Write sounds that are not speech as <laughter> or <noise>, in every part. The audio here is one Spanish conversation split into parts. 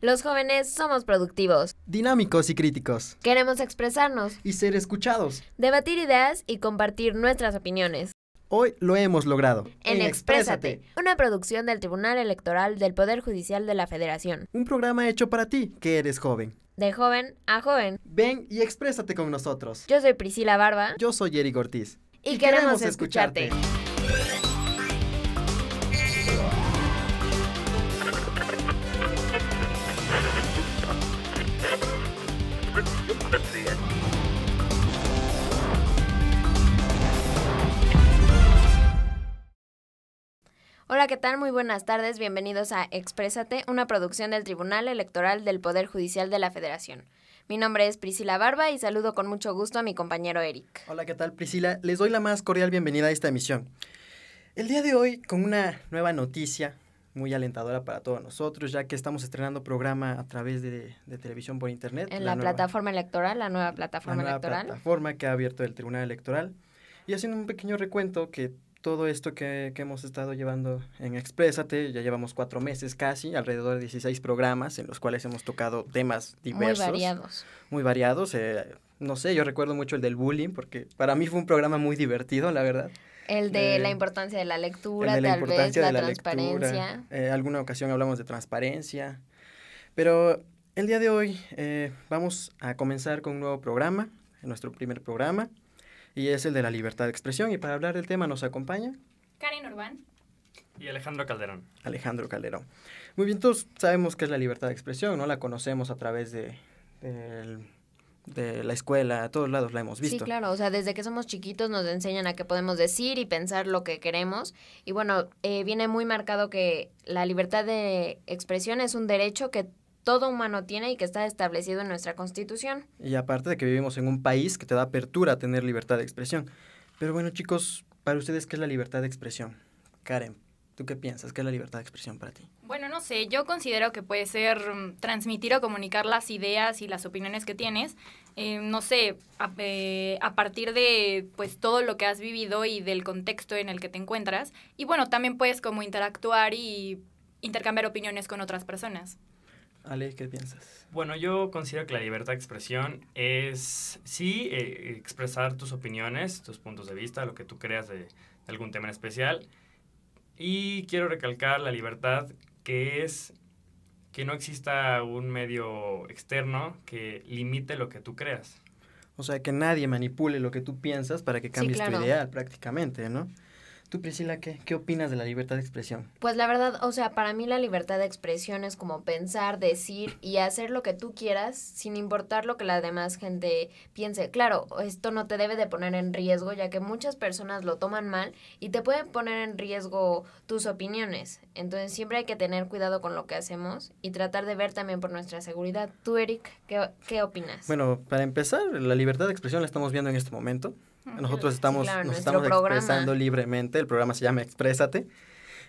Los jóvenes somos productivos, dinámicos y críticos. Queremos expresarnos y ser escuchados, debatir ideas y compartir nuestras opiniones. Hoy lo hemos logrado. En Exprésate, una producción del Tribunal Electoral del Poder Judicial de la Federación. Un programa hecho para ti, que eres joven. De joven a joven. Ven y exprésate con nosotros. Yo soy Priscila Barba. Yo soy Eric Ortiz. Y, queremos, escucharte. Hola, ¿qué tal? Muy buenas tardes. Bienvenidos a Exprésate, una producción del Tribunal Electoral del Poder Judicial de la Federación. Mi nombre es Priscila Barba y saludo con mucho gusto a mi compañero Eric. Hola, ¿qué tal Priscila? Les doy la más cordial bienvenida a esta emisión. El día de hoy con una nueva noticia muy alentadora para todos nosotros, ya que estamos estrenando programa a través de, televisión por internet. En la, plataforma electoral, la nueva plataforma electoral. la nueva plataforma que ha abierto el Tribunal Electoral. Y haciendo un pequeño recuento que todo esto que, hemos estado llevando en Exprésate, ya llevamos cuatro meses casi, alrededor de 16 programas en los cuales hemos tocado temas diversos. Muy variados. Muy variados. Eh, no sé, yo recuerdo mucho el del bullying, porque para mí fue un programa muy divertido, la verdad. El de eh, la importancia de la lectura, de la tal vez, la, transparencia. Eh, alguna ocasión hablamos de transparencia. Pero el día de hoy vamos a comenzar con un nuevo programa, nuestro primer programa y es el de la libertad de expresión. Y para hablar del tema nos acompaña Karen Urbán y Alejandro Calderón. Alejandro Calderón. Muy bien, todos sabemos qué es la libertad de expresión, ¿no? La conocemos a través de, de, la escuela, a todos lados la hemos visto. Sí, claro, o sea, desde que somos chiquitos nos enseñan a qué podemos decir y pensar lo que queremos. Y bueno, eh, viene muy marcado que la libertad de expresión es un derecho que todo humano tiene y que está establecido en nuestra Constitución. Y aparte de que vivimos en un país que te da apertura a tener libertad de expresión. Pero bueno, chicos, para ustedes, ¿qué es la libertad de expresión? Karen, ¿Tú qué piensas? ¿Qué es la libertad de expresión para ti? Bueno, no sé, yo considero que puede ser mm, transmitir o comunicar las ideas y las opiniones que tienes, eh, no sé, a, eh, a, partir de pues todo lo que has vivido y del contexto en el que te encuentras. Y bueno, también puedes como interactuar y intercambiar opiniones con otras personas. Ale, ¿qué piensas? Bueno, yo considero que la libertad de expresión es, sí, eh, expresar tus opiniones, tus puntos de vista, lo que tú creas de, algún tema en especial. Y quiero recalcar la libertad que es que no exista un medio externo que limite lo que tú creas. O sea, que nadie manipule lo que tú piensas para que cambies tu ideal prácticamente, ¿no? Tú, Priscila, ¿qué, opinas de la libertad de expresión? Pues la verdad, o sea, para mí la libertad de expresión es como pensar, decir y hacer lo que tú quieras sin importar lo que la demás gente piense. Claro, esto no te debe de poner en riesgo ya que muchas personas lo toman mal y te pueden poner en riesgo tus opiniones. Entonces siempre hay que tener cuidado con lo que hacemos y tratar de ver también por nuestra seguridad. Tú, Eric, ¿qué, qué opinas? Bueno, para empezar, la libertad de expresión la estamos viendo en este momento. Nosotros estamos, nos estamos expresando libremente, el programa se llama Exprésate.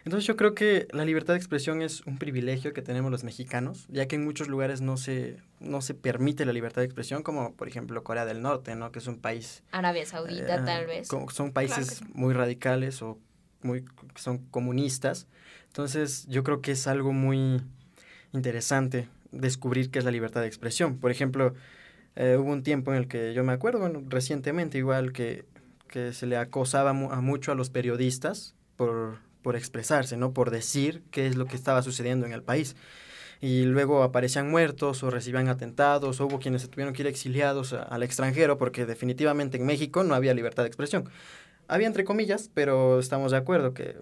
Entonces yo creo que la libertad de expresión es un privilegio que tenemos los mexicanos, ya que en muchos lugares no se, no se permite la libertad de expresión, como por ejemplo Corea del Norte, ¿no? que es un país... Arabia Saudita eh, tal vez. Son países muy radicales o muy, son comunistas. Entonces yo creo que es algo muy interesante descubrir qué es la libertad de expresión. Por ejemplo, eh, hubo un tiempo en el que yo me acuerdo, recientemente igual que, se le acosaba mucho a los periodistas por, expresarse, ¿no? Por decir qué es lo que estaba sucediendo en el país. Y luego aparecían muertos o recibían atentados, o hubo quienes se tuvieron que ir exiliados al extranjero porque definitivamente en México no había libertad de expresión. Había entre comillas, pero estamos de acuerdo que,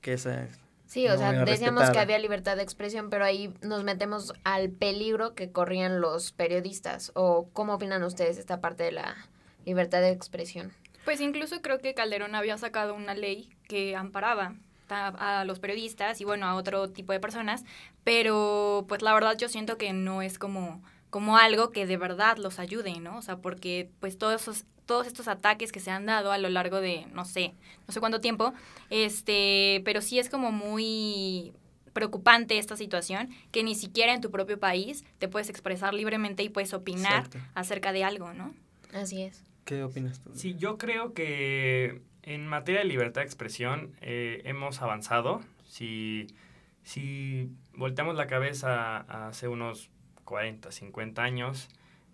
que esa Sí, o sea, decíamos que había libertad de expresión, pero ahí nos metemos al peligro que corrían los periodistas. ¿O cómo opinan ustedes esta parte de la libertad de expresión? Pues incluso creo que Calderón había sacado una ley que amparaba a, los periodistas y bueno, a otro tipo de personas, pero pues la verdad yo siento que no es como como algo que de verdad los ayude, ¿no? O sea, porque pues todos esos todos estos ataques que se han dado a lo largo de, no sé, no sé cuánto tiempo, este, pero sí es como muy preocupante esta situación, que ni siquiera en tu propio país te puedes expresar libremente y puedes opinar acerca de algo, ¿no? Así es. ¿Qué opinas tú? Sí, yo creo que en materia de libertad de expresión eh, hemos avanzado. Si, si volteamos la cabeza hace unos 40, 50 años,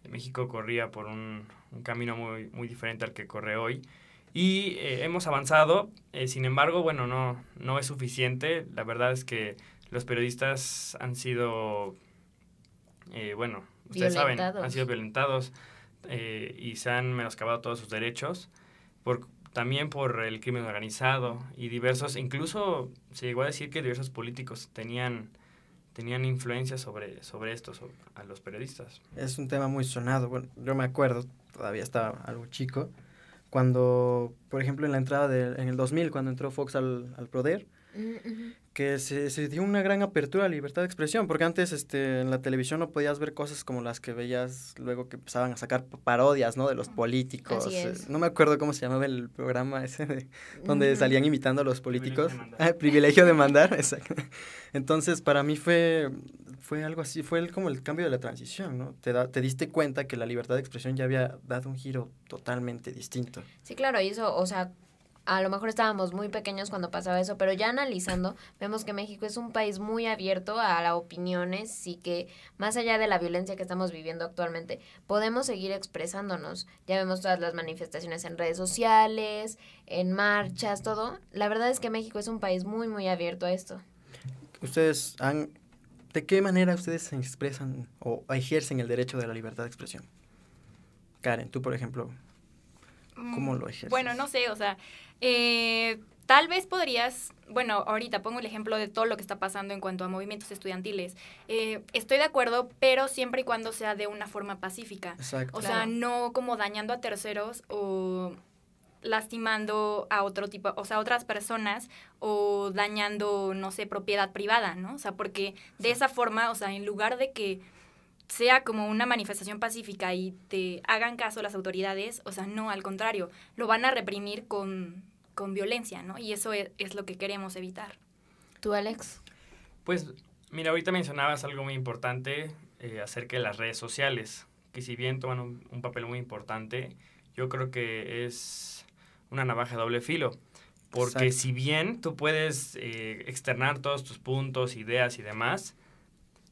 México corría por un, un camino muy, muy diferente al que corre hoy. Y eh, hemos avanzado, eh, sin embargo, bueno, no, no es suficiente. La verdad es que los periodistas han sido, eh, bueno, ustedes saben, han sido violentados y se han menoscabado todos sus derechos, por, también por el crimen organizado y diversos, incluso se llegó a decir que diversos políticos tenían tenían influencia sobre, sobre esto, sobre, a los periodistas. Es un tema muy sonado. Bueno, yo me acuerdo, todavía está algo chico, cuando, por ejemplo, en la entrada en el 2000, cuando entró Fox al, al Proder, que se, dio una gran apertura a la libertad de expresión, porque antes este, en la televisión no podías ver cosas como las que veías luego que empezaban a sacar parodias, ¿no? De los políticos. Eh, no me acuerdo cómo se llamaba el programa ese, donde salían imitando a los políticos. Privilegio de mandar, ah, <laughs> exacto. Entonces, para mí fue, fue algo así, fue como el cambio de la transición, ¿no? Te, te diste cuenta que la libertad de expresión ya había dado un giro totalmente distinto. Sí, claro, y eso, o sea, a lo mejor estábamos muy pequeños cuando pasaba eso, pero ya analizando, vemos que México es un país muy abierto a las opiniones y que más allá de la violencia que estamos viviendo actualmente, podemos seguir expresándonos. Ya vemos todas las manifestaciones en redes sociales, en marchas, todo. La verdad es que México es un país muy, muy abierto a esto. Ustedes han... ¿De qué manera ustedes se expresan o ejercen el derecho de la libertad de expresión? Karen, tú, por ejemplo, ¿Cómo mm, lo ejerces? Bueno, no sé, o sea, eh, tal vez podrías, bueno, ahorita pongo el ejemplo de todo lo que está pasando en cuanto a movimientos estudiantiles. Eh, estoy de acuerdo, pero siempre y cuando sea de una forma pacífica. O sea, no como dañando a terceros o lastimando a otro tipo, o sea, a otras personas o dañando, no sé, propiedad privada, ¿no? O sea, porque de esa forma, o sea, en lugar de que sea como una manifestación pacífica y te hagan caso las autoridades, o sea, no, al contrario, lo van a reprimir con, con violencia, ¿no? Y eso e-, es, lo que queremos evitar. ¿Tú, Alex? Pues, mira, ahorita mencionabas algo muy importante eh, acerca de las redes sociales, que si bien toman un, papel muy importante, yo creo que es una navaja de doble filo. Porque si bien tú puedes eh, externar todos tus puntos, ideas y demás,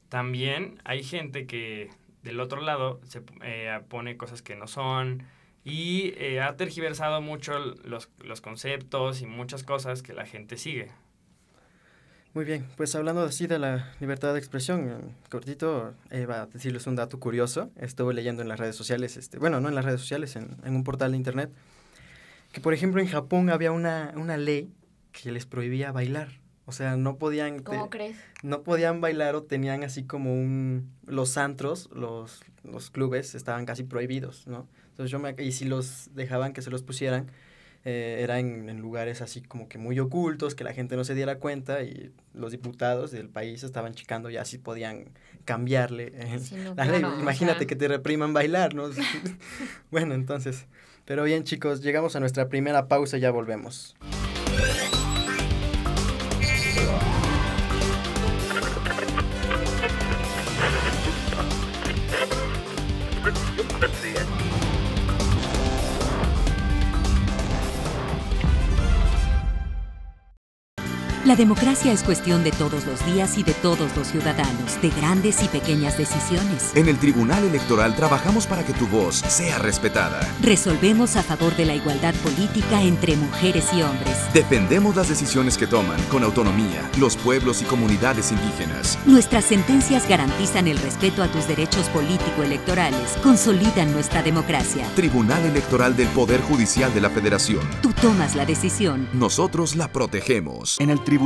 también hay gente que del otro lado se eh, pone cosas que no son y eh, ha tergiversado mucho los, conceptos y muchas cosas que la gente sigue. Muy bien, pues hablando así de la libertad de expresión, cortito, eh, va a decirles un dato curioso. Estuve leyendo en las redes sociales, este, bueno, no en las redes sociales, en, un portal de internet, que por ejemplo en Japón había una ley que les prohibía bailar. O sea, no podían... ¿Cómo crees? No podían bailar o tenían así como un... Los antros, los, clubes estaban casi prohibidos, ¿no? Entonces yo me... Y si los dejaban que se los pusieran, eh, eran en, lugares así como que muy ocultos, que la gente no se diera cuenta y los diputados del país estaban chicando ya si podían cambiarle eh, Imagínate que te repriman bailar, ¿no? <laughs> bueno, entonces... Pero bien chicos, llegamos a nuestra primera pausa y ya volvemos. democracia es cuestión de todos los días y de todos los ciudadanos, de grandes y pequeñas decisiones. En el Tribunal Electoral trabajamos para que tu voz sea respetada. Resolvemos a favor de la igualdad política entre mujeres y hombres. Defendemos las decisiones que toman con autonomía los pueblos y comunidades indígenas. Nuestras sentencias garantizan el respeto a tus derechos político-electorales, consolidan nuestra democracia. Tribunal Electoral del Poder Judicial de la Federación. Tú tomas la decisión. Nosotros la protegemos. En el Tribunal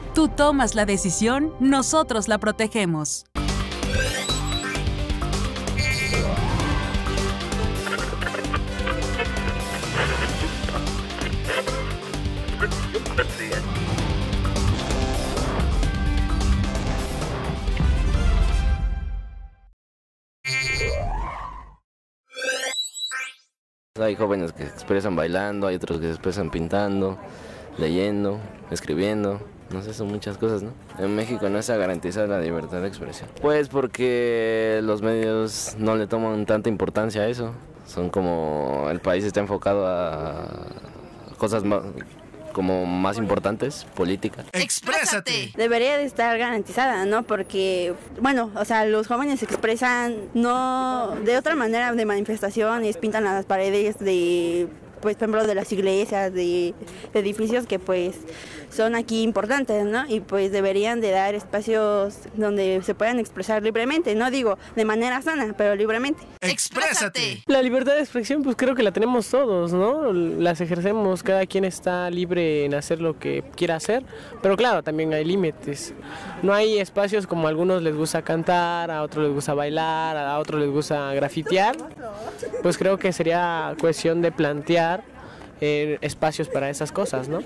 Tú tomas la decisión, nosotros la protegemos. Hay jóvenes que se expresan bailando, hay otros que se expresan pintando, leyendo, escribiendo no sé, son muchas cosas, ¿no? En México no se garantiza la libertad de expresión. Pues porque los medios no le toman tanta importancia a eso. Son como, el país está enfocado a cosas más, como más importantes, política. ¡Exprésate! Debería de estar garantizada, ¿no? Porque, bueno, o sea, los jóvenes expresan no de otra manera de manifestaciones, pintan las paredes de pues por ejemplo de las iglesias, de, edificios que pues son aquí importantes, ¿no? Y pues deberían de dar espacios donde se puedan expresar libremente, no digo de manera sana, pero libremente. ¡Exprésate! La libertad de expresión pues creo que la tenemos todos, ¿no? Las ejercemos, cada quien está libre en hacer lo que quiera hacer, pero claro, también hay límites. No hay espacios como a algunos les gusta cantar, a otros les gusta bailar, a otros les gusta grafitear. Pues creo que sería cuestión de plantear eh, espacios para esas cosas, ¿no?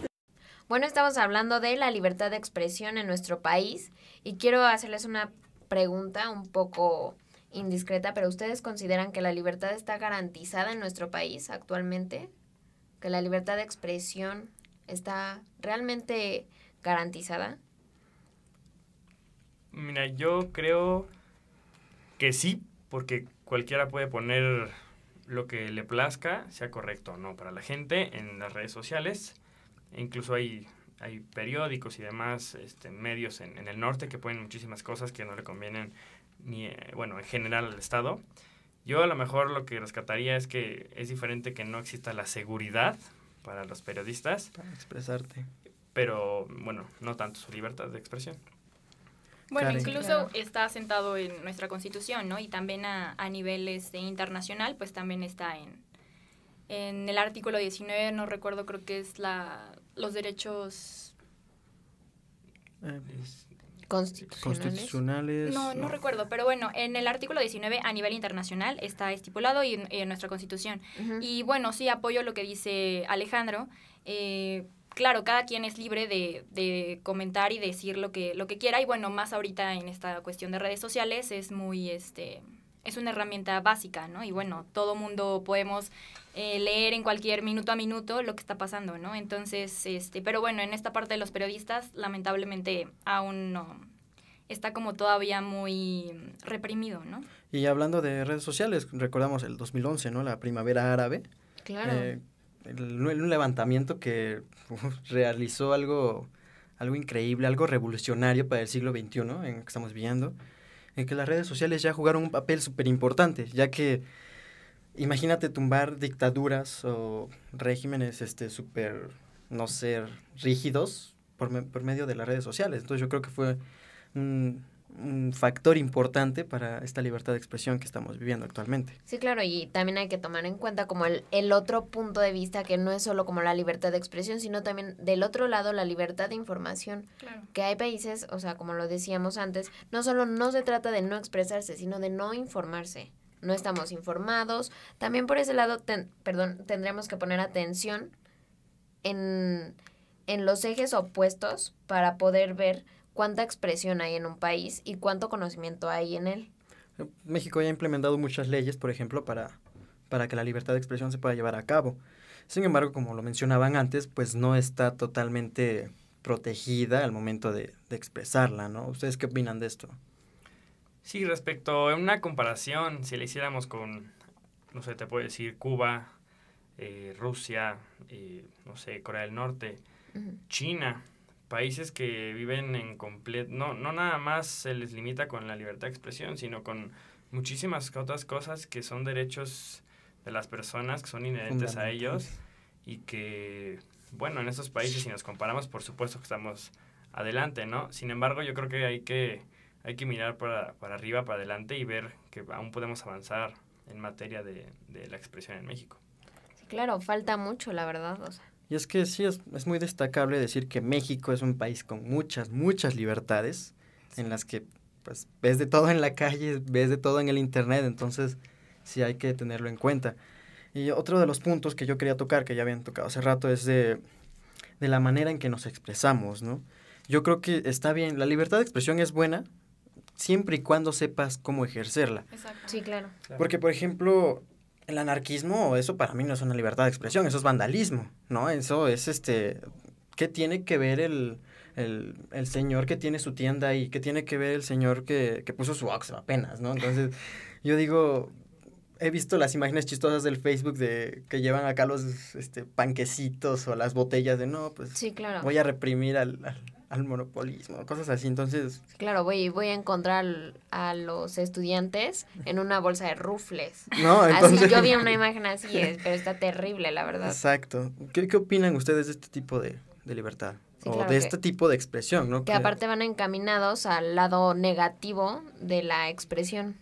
Bueno, estamos hablando de la libertad de expresión en nuestro país y quiero hacerles una pregunta un poco indiscreta, pero ¿ustedes consideran que la libertad está garantizada en nuestro país actualmente? ¿Que la libertad de expresión está realmente garantizada? Mira, yo creo que sí, porque cualquiera puede poner lo que le plazca sea correcto o no para la gente en las redes sociales. E incluso hay, hay periódicos y demás este, medios en, en, el norte que ponen muchísimas cosas que no le convienen ni, eh, bueno, en general al Estado. Yo a lo mejor lo que rescataría es que es diferente que no exista la seguridad para los periodistas. Para expresarte. Pero bueno, no tanto su libertad de expresión. Bueno, incluso está asentado en nuestra constitución, ¿no? Y también a, a niveles de internacional, pues también está en, en el artículo 19, no recuerdo, creo que es la los derechos eh, constitucionales. no, no, recuerdo, pero bueno, en el artículo 19 a nivel internacional está estipulado y en, nuestra constitución. Y bueno, sí apoyo lo que dice Alejandro. Eh, claro, cada quien es libre de, comentar y decir lo que, lo que quiera. Y bueno, más ahorita en esta cuestión de redes sociales es muy, este, es una herramienta básica, ¿no? Y bueno, todo mundo podemos eh, leer en cualquier minuto a minuto lo que está pasando, ¿no? Entonces, este, pero bueno, en esta parte de los periodistas, lamentablemente aún no está como todavía muy reprimido, ¿no? Y hablando de redes sociales, recordamos el 2011, ¿no? La primavera árabe. Claro. Eh, un levantamiento que realizó algo, algo increíble, algo revolucionario para el siglo XXI en que estamos viviendo, en que las redes sociales ya jugaron un papel súper importante, ya que imagínate tumbar dictaduras o regímenes este súper, no ser rígidos por, por medio de las redes sociales. Entonces yo creo que fue un, factor importante para esta libertad de expresión que estamos viviendo actualmente. Sí, claro, y también hay que tomar en cuenta como el, otro punto de vista que no es solo como la libertad de expresión, sino también del otro lado la libertad de información. Que hay países, o sea, como lo decíamos antes, no solo no se trata de no expresarse, sino de no informarse no estamos informados. También por ese lado, perdón, tendremos que poner atención en, en, los ejes opuestos para poder ver cuánta expresión hay en un país y cuánto conocimiento hay en él. México ya ha implementado muchas leyes, por ejemplo, para, para que la libertad de expresión se pueda llevar a cabo. Sin embargo, como lo mencionaban antes, pues no está totalmente protegida al momento de, expresarla, ¿no? ¿Ustedes qué opinan de esto? Sí, respecto a una comparación, si la hiciéramos con, no sé, te puedo decir Cuba, eh, Rusia, eh, no sé, Corea del Norte, China, países que viven en completo, no, no nada más se les limita con la libertad de expresión, sino con muchísimas otras cosas que son derechos de las personas, que son inherentes a ellos y que, bueno, en esos países si nos comparamos, por supuesto que estamos adelante, ¿no? Sin embargo, yo creo que hay que, hay que mirar para, para arriba, para adelante y ver que aún podemos avanzar en materia de, de la expresión en México. Sí, claro, falta mucho, la verdad. O sea. Y es que sí, es, muy destacable decir que México es un país con muchas, muchas libertades, en las que pues ves de todo en la calle, ves de todo en el Internet, entonces sí hay que tenerlo en cuenta. Y otro de los puntos que yo quería tocar, que ya habían tocado hace rato, es de, de la manera en que nos expresamos, ¿no? Yo creo que está bien, la libertad de expresión es buena, siempre y cuando sepas cómo ejercerla. Exacto. Sí, claro. Porque, por ejemplo, el anarquismo, eso para mí no es una libertad de expresión, eso es vandalismo, ¿no? Eso es este, ¿qué tiene que ver el, señor que tiene su tienda y qué tiene que ver el señor que, puso su Oxxo apenas, ¿no? Entonces, yo digo, he visto las imágenes chistosas del Facebook de que llevan acá los este, panquecitos o las botellas de no, pues sí, claro. voy a reprimir al al monopolismo, cosas así. Entonces. Claro, voy, voy a encontrar a los estudiantes en una bolsa de rufles. No, entonces... Así yo vi una imagen así, pero está terrible, la verdad. Exacto. ¿Qué, qué opinan ustedes de este tipo de, libertad? o de este tipo de expresión, ¿no? Que aparte van encaminados al lado negativo de la expresión.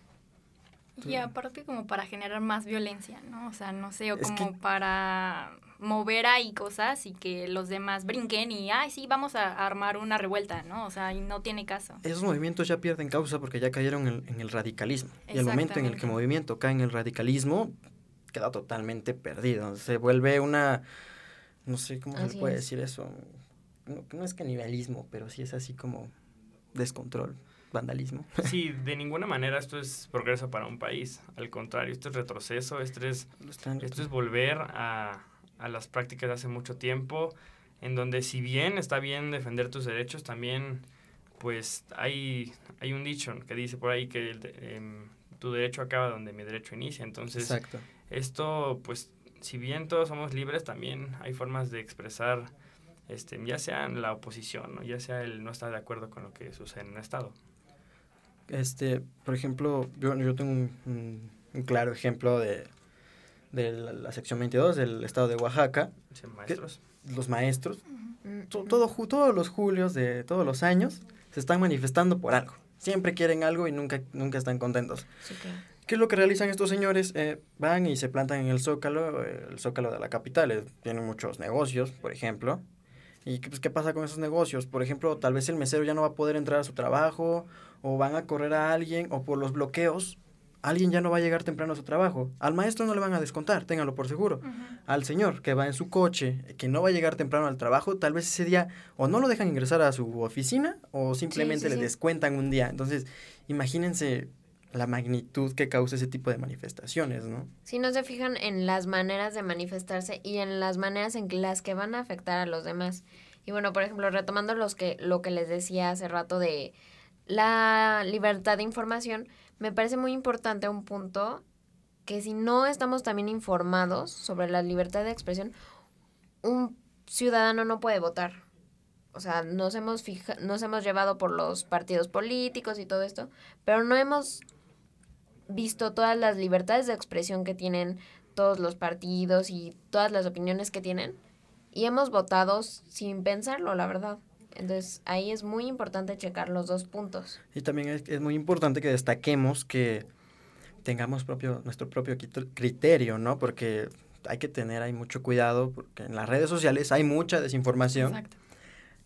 Y aparte como para generar más violencia, ¿no? O sea, no sé, o como para mover ahí cosas y que los demás brinquen y, ay, sí, vamos a armar una revuelta, ¿no? O sea, y no tiene caso. Esos movimientos ya pierden causa porque ya cayeron en, el radicalismo. Y el momento en el que el movimiento cae en el radicalismo, queda totalmente perdido. Se vuelve una, no sé cómo se puede decir eso, no, no es canibalismo, pero sí es así como descontrol vandalismo. <laughs> Sí, de ninguna manera esto es progreso para un país. Al contrario, esto es retroceso, esto es, esto es volver a, a las prácticas de hace mucho tiempo, en donde si bien está bien defender tus derechos, también pues hay, hay un dicho que dice por ahí que em, tu derecho acaba donde mi derecho inicia. Entonces, esto pues si bien todos somos libres, también hay formas de expresar, este, ya sea en la oposición, ya sea el no estar de acuerdo con lo que sucede en un Estado. Este, por ejemplo, yo, tengo un, claro ejemplo de de la, sección 22 del estado de Oaxaca. los maestros. todos los julios de todos los años se están manifestando por algo. Siempre quieren algo y nunca, nunca están contentos. ¿Qué es lo que realizan estos señores? Eh, van y se plantan en el Zócalo, el Zócalo de la capital. Eh, tienen muchos negocios, por ejemplo. ¿Y pues, qué pasa con esos negocios? Por ejemplo, tal vez el mesero ya no va a poder entrar a su trabajo, o van a correr a alguien, o por los bloqueos alguien ya no va a llegar temprano a su trabajo. Al maestro no le van a descontar, ténganlo por seguro. Al señor que va en su coche, que no va a llegar temprano al trabajo, tal vez ese día o no lo dejan ingresar a su oficina o simplemente le descuentan un día. Entonces, imagínense la magnitud que causa ese tipo de manifestaciones, ¿no? Si no se fijan en las maneras de manifestarse y en las maneras en las que van a afectar a los demás. Y bueno, por ejemplo, retomando los que, lo que les decía hace rato de la libertad de información, me parece muy importante un punto que si no estamos también informados sobre la libertad de expresión, un ciudadano no puede votar. O sea, nos hemos, fija nos hemos llevado por los partidos políticos y todo esto, pero no hemos visto todas las libertades de expresión que tienen todos los partidos y todas las opiniones que tienen. Y hemos votado sin pensarlo, la verdad. Entonces ahí es muy importante checar los dos puntos. Y también es, muy importante que destaquemos que tengamos propio, nuestro propio criterio, ¿no? Porque hay que tener ahí mucho cuidado porque en las redes sociales hay mucha desinformación. Exacto.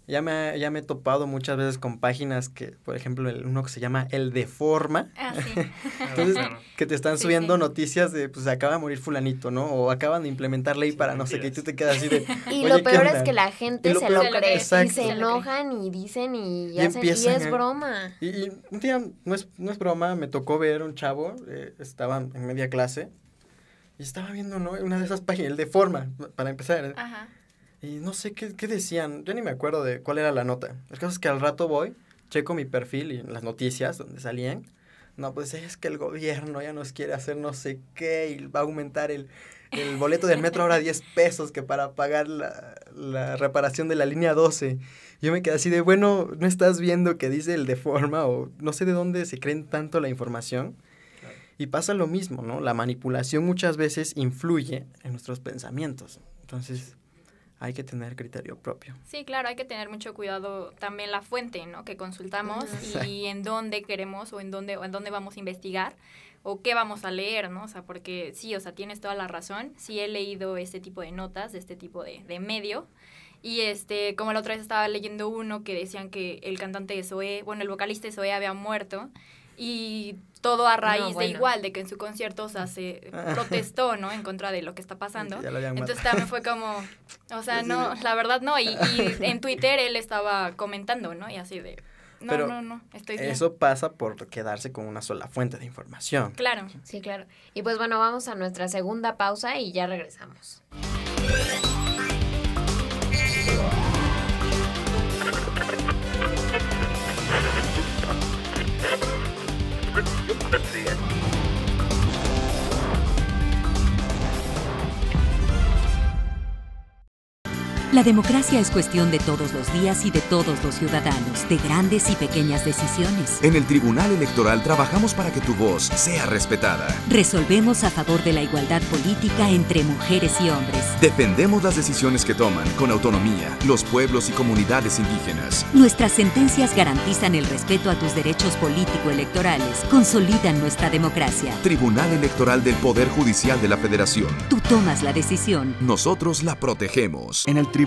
Ya me, ya me he topado muchas veces con páginas que, por ejemplo, el, uno que se llama El Deforma. Ah, sí. <laughs> Entonces, que te están subiendo noticias de, pues, acaba de morir fulanito, ¿no? O acaban de implementar ley para no sé qué, y tú te quedas así de... <laughs> Y lo peor es que la gente se lo cree, y se enojan y dicen y, y, hacen, y es broma. Y, un día, no es, no es broma, me tocó ver un chavo, eh, estaba en media clase, y estaba viendo, ¿no? Una de esas páginas, el Deforma, para empezar. ¿eh? Ajá. Y no sé qué, qué decían, yo ni me acuerdo de cuál era la nota. El caso es que al rato voy, checo mi perfil y las noticias donde salían. No, pues es que el gobierno ya nos quiere hacer no sé qué y va a aumentar el, el boleto del metro ahora a 10 pesos que para pagar la, la, reparación de la línea 12. Yo me quedé así de, bueno, ¿no estás viendo que dice el de forma o no sé de dónde se creen tanto la información? Y pasa lo mismo, ¿no? La manipulación muchas veces influye en nuestros pensamientos. Entonces, hay que tener criterio propio. Sí, claro, hay que tener mucho cuidado también la fuente, ¿no? Que consultamos y en dónde queremos o en dónde en dónde vamos a investigar o qué vamos a leer, ¿no? O sea, porque sí, o sea, tienes toda la razón. Sí he leído este tipo de notas, este tipo de, de medio. Y este, como la otra vez estaba leyendo uno que decían que el cantante de bueno, el vocalista de había muerto y todo a raíz de igual, de que en su concierto, o sea, se <laughs> protestó, ¿no? En contra de lo que está pasando. Entonces también fue como, o sea, <laughs> no, la verdad no. Y, <laughs> en Twitter él estaba comentando, ¿no? Y así de... No, no, no, estoy Eso pasa por quedarse con una sola fuente de información. Claro. Sí, claro. Y pues bueno, vamos a nuestra segunda pausa y ya regresamos. La democracia es cuestión de todos los días y de todos los ciudadanos, de grandes y pequeñas decisiones. En el Tribunal Electoral trabajamos para que tu voz sea respetada. Resolvemos a favor de la igualdad política entre mujeres y hombres. Defendemos las decisiones que toman con autonomía los pueblos y comunidades indígenas. Nuestras sentencias garantizan el respeto a tus derechos político-electorales, consolidan nuestra democracia. Tribunal Electoral del Poder Judicial de la Federación. Tú tomas la decisión. Nosotros la protegemos. En el Tribunal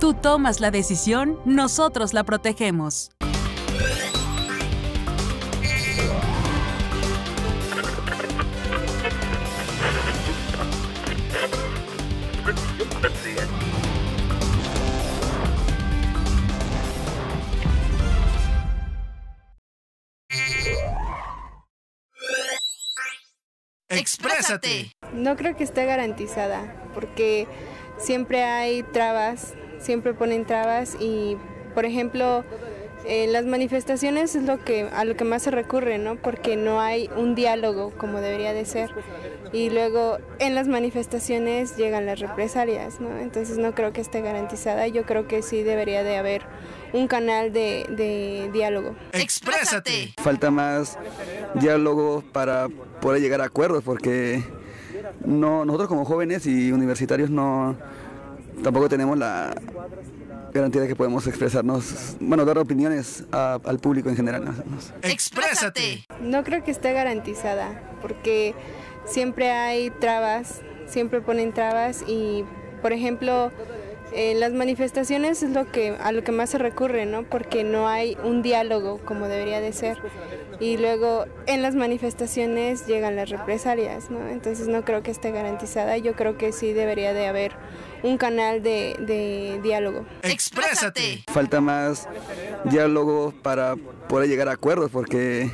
Tú tomas la decisión, nosotros la protegemos. ¡Exprésate! No creo que esté garantizada, porque siempre hay trabas siempre ponen trabas y, por ejemplo, eh, las manifestaciones es lo que, a lo que más se recurre, ¿no? Porque no hay un diálogo como debería de ser. Y luego en las manifestaciones llegan las represalias, ¿no? Entonces no creo que esté garantizada. Yo creo que sí debería de haber un canal de, de diálogo. ¡Exprésate! Falta más diálogo para poder llegar a acuerdos porque no, nosotros como jóvenes y universitarios no tampoco tenemos la garantía de que podemos expresarnos, bueno, dar opiniones al público en general. ¡Exprésate! No creo que esté garantizada, porque siempre hay trabas, siempre ponen trabas y, por ejemplo, eh, las manifestaciones es lo que, a lo que más se recurre, ¿no? Porque no hay un diálogo como debería de ser y luego en las manifestaciones llegan las represalias, ¿no? Entonces no creo que esté garantizada, yo creo que sí debería de haber un canal de, diálogo. ¡Exprésate! Falta más diálogo para poder llegar a acuerdos porque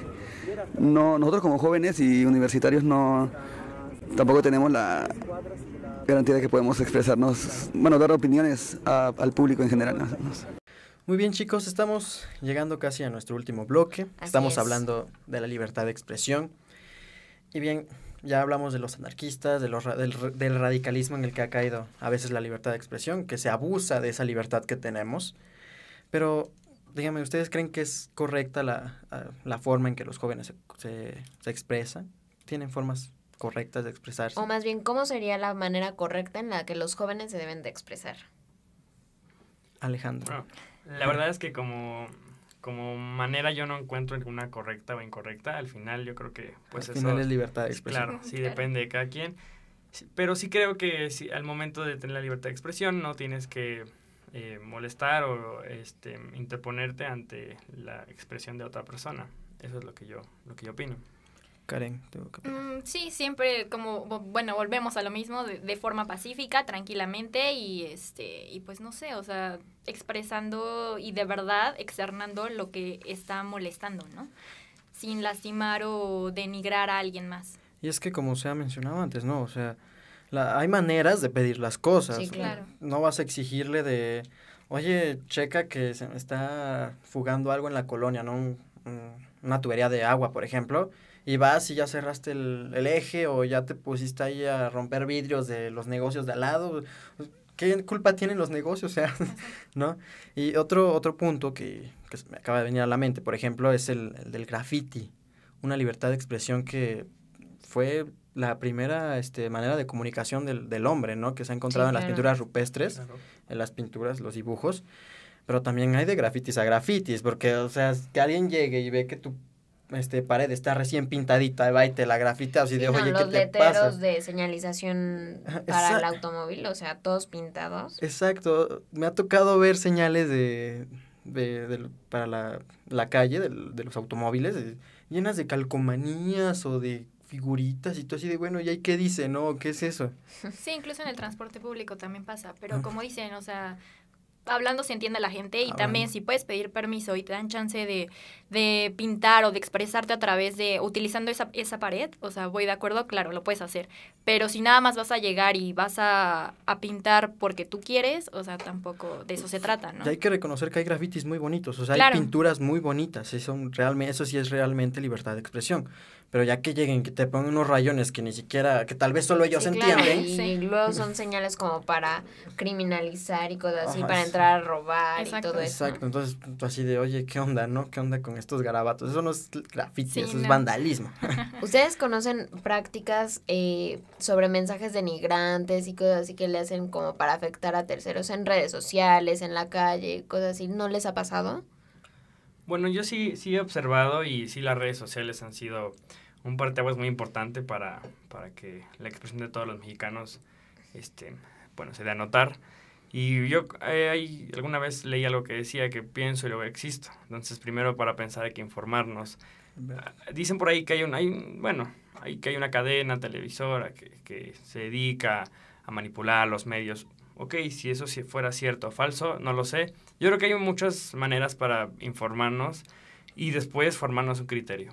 no, nosotros como jóvenes y universitarios no tampoco tenemos la garantía de que podemos expresarnos, bueno, dar opiniones al público en general. Muy bien chicos, estamos llegando casi a nuestro último bloque. estamos hablando de la libertad de expresión. Y bien, ya hablamos de los anarquistas, de los, del, radicalismo en el que ha caído a veces la libertad de expresión, que se abusa de esa libertad que tenemos. Pero díganme, ¿ustedes creen que es correcta la, forma en que los jóvenes se, se, expresan? ¿Tienen formas correctas de expresarse? O más bien, ¿cómo sería la manera correcta en la que los jóvenes se deben de expresar? Alejandro. Ah. La verdad es que como, como manera yo no encuentro ninguna correcta o incorrecta. Al final yo creo que pues Al final es libertad de expresión. Claro, sí, depende de cada quien. Pero sí creo que si, al momento de tener la libertad de expresión no tienes que eh, molestar o este, interponerte ante la expresión de otra persona. Eso es lo que yo, lo que yo opino. Karen, tengo que mm, sí, siempre como, bueno, volvemos a lo mismo, de, de, forma pacífica, tranquilamente y, este, y pues no sé, o sea, expresando y de verdad externando lo que está molestando, ¿no? Sin lastimar o denigrar a alguien más. Y es que como se ha mencionado antes, ¿no? O sea, hay maneras de pedir las cosas. Sí, claro. No vas a exigirle de, oye, checa que se está fugando algo en la colonia, ¿no? una tubería de agua, por ejemplo, y vas y ya cerraste el, el, eje o ya te pusiste ahí a romper vidrios de los negocios de al lado. ¿qué culpa tienen los negocios? O sea, <laughs> ¿no? Y otro, otro punto que, que me acaba de venir a la mente, por ejemplo, es el, del graffiti, una libertad de expresión que fue la primera este, manera de comunicación del, del hombre, ¿no? Que se ha encontrado en las pinturas rupestres, en las pinturas, los dibujos, pero también hay de grafitis a grafitis, porque, o sea, que alguien llegue y ve que tú este pared está recién pintadita, va y te la grafitas y de, oye, ¿qué te pasa? Los letreros de señalización para el automóvil, o sea, todos pintados. Exacto, me ha tocado ver señales de, para la, calle de, los automóviles llenas de calcomanías o de figuritas y todo así de, bueno, ¿y ahí qué dice, no? ¿Qué es eso? <laughs> Sí, incluso en el transporte público también pasa, pero como dicen, o sea, hablando se entiende la gente y ah, también si puedes pedir permiso y te dan chance de, pintar o de expresarte a través de utilizando esa, esa pared, o sea, voy de acuerdo, claro, lo puedes hacer. Pero si nada más vas a llegar y vas a, a pintar porque tú quieres, o sea, tampoco de eso se trata, ¿no? hay que reconocer que hay grafitis muy bonitos, o sea, hay pinturas muy bonitas, eso, realmente, eso sí es realmente libertad de expresión pero ya que lleguen, que te pongan unos rayones que ni siquiera, que tal vez solo ellos entienden. y luego son señales como para criminalizar y cosas así, para entrar a robar y todo eso. Exacto, entonces tú así de, oye, ¿qué onda, no? ¿Qué onda con estos garabatos? Eso no es graffiti, eso es vandalismo. <laughs> <laughs> ¿Ustedes conocen prácticas eh, sobre mensajes denigrantes y cosas así que le hacen como para afectar a terceros en redes sociales, en la calle, cosas así? ¿No les ha pasado? Bueno, yo sí, sí he observado y sí las redes sociales han sido un parteaguas muy importante para, que la expresión de todos los mexicanos este, bueno, se dé a notar. Y yo eh, alguna vez leí algo que decía que pienso y luego existo. Entonces, primero para pensar hay que informarnos. Ah, dicen por ahí que hay, un, hay bueno, hay, que hay una cadena televisora que, que se dedica a manipular los medios. Ok, si eso fuera cierto o falso, no lo sé, yo creo que hay muchas maneras para informarnos y después formarnos un criterio.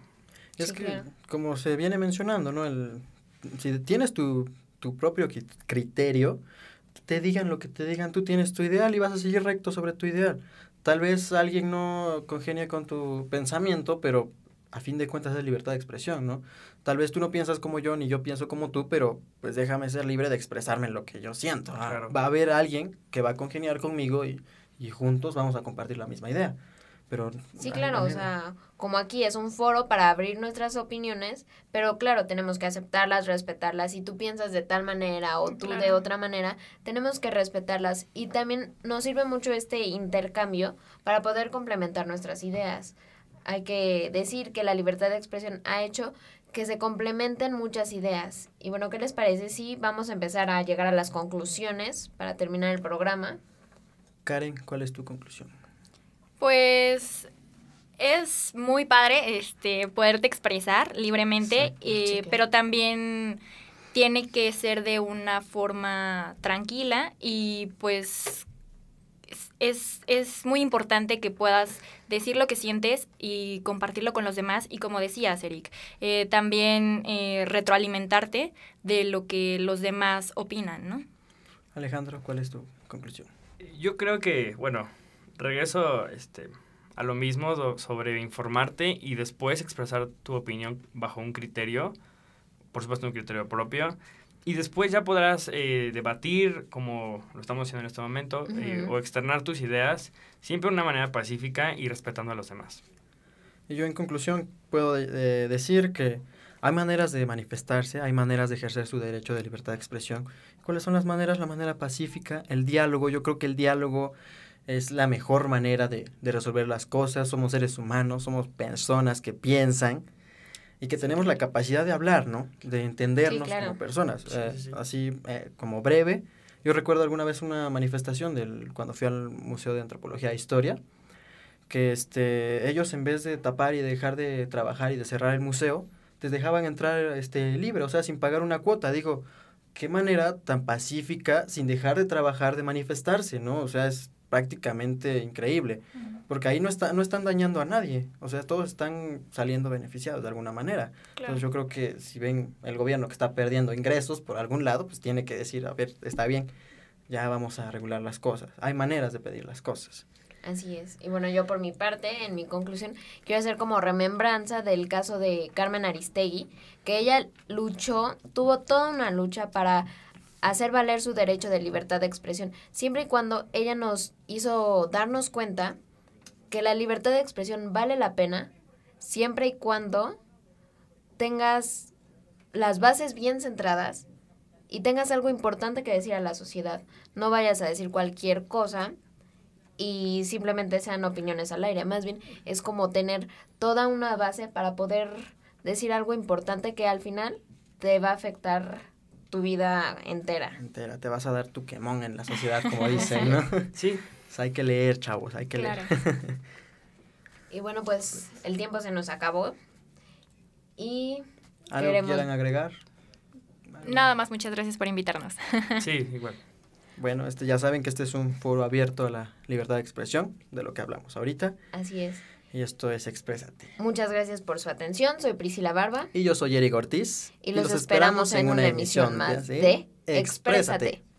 Es que, como se viene mencionando, ¿no? El, si tienes tu, propio criterio, te digan lo que te digan, tú tienes tu ideal y vas a seguir recto sobre tu ideal. Tal vez alguien no congenia con tu pensamiento, pero a fin de cuentas es libertad de expresión, ¿no? Tal vez tú no piensas como yo ni yo pienso como tú, pero pues déjame ser libre de expresarme en lo que yo siento. Ah, va a haber alguien que va a congeniar conmigo y y juntos vamos a compartir la misma idea. Pero sí, claro, o sea, como aquí es un foro para abrir nuestras opiniones, pero claro, tenemos que aceptarlas, respetarlas. Si tú piensas de tal manera o tú de otra manera, tenemos que respetarlas y también nos sirve mucho este intercambio para poder complementar nuestras ideas. Hay que decir que la libertad de expresión ha hecho que se complementen muchas ideas. Y bueno, ¿qué les parece si vamos a empezar a llegar a las conclusiones para terminar el programa? Karen, ¿cuál es tu conclusión? Pues es muy padre este, poderte expresar libremente, eh, pero también tiene que ser de una forma tranquila y pues es, muy importante que puedas decir lo que sientes y compartirlo con los demás. Y como decías, Eric, eh, también eh, retroalimentarte de lo que los demás opinan, ¿no? Alejandro, ¿cuál es tu conclusión? Yo creo que, bueno, regreso este, a lo mismo sobre informarte y después expresar tu opinión bajo un criterio, por supuesto un criterio propio, y después ya podrás eh, debatir, como lo estamos haciendo en este momento, eh, o externar tus ideas, siempre de una manera pacífica y respetando a los demás. Y yo en conclusión puedo eh, decir que hay maneras de manifestarse, hay maneras de ejercer su derecho de libertad de expresión. ¿Cuáles son las maneras? La manera pacífica, el diálogo. Yo creo que el diálogo es la mejor manera de, resolver las cosas. Somos seres humanos, somos personas que piensan y que tenemos la capacidad de hablar, ¿no? De entendernos como personas. Eh, así eh, como breve. Yo recuerdo alguna vez una manifestación del, cuando fui al Museo de Antropología e Historia que este, ellos en vez de tapar y dejar de trabajar y de cerrar el museo, dejaban entrar este, libre, o sea, sin pagar una cuota. Digo, qué manera tan pacífica, sin dejar de trabajar, de manifestarse, ¿no? O sea, es prácticamente increíble, porque ahí no, está, no están dañando a nadie, o sea, todos están saliendo beneficiados de alguna manera. Entonces yo creo que si ven el gobierno que está perdiendo ingresos por algún lado, pues tiene que decir, a ver, está bien, ya vamos a regular las cosas, hay maneras de pedir las cosas. Así es. Y bueno, yo por mi parte, en mi conclusión, quiero hacer como remembranza del caso de Carmen Aristegui, que ella luchó, tuvo toda una lucha para hacer valer su derecho de libertad de expresión, siempre y cuando ella nos hizo darnos cuenta que la libertad de expresión vale la pena, siempre y cuando tengas las bases bien centradas y tengas algo importante que decir a la sociedad. No vayas a decir cualquier cosa y simplemente sean opiniones al aire. Más bien es como tener toda una base para poder decir algo importante que al final te va a afectar tu vida entera. Entera, te vas a dar tu quemón en la sociedad, como <laughs> dicen, ¿no? sí. Pues hay que leer, chavos, hay que leer. <laughs> y bueno, pues el tiempo se nos acabó. Y ¿Algo queremos... quieran agregar? Nada más, muchas gracias por invitarnos. sí, igual. Bueno, este, ya saben que este es un foro abierto a la libertad de expresión, de lo que hablamos ahorita. Así es. Y esto es Exprésate. Muchas gracias por su atención. Soy Priscila Barba. Y yo soy Eric Ortiz. Y los, esperamos, en una, emisión, más de, Exprésate.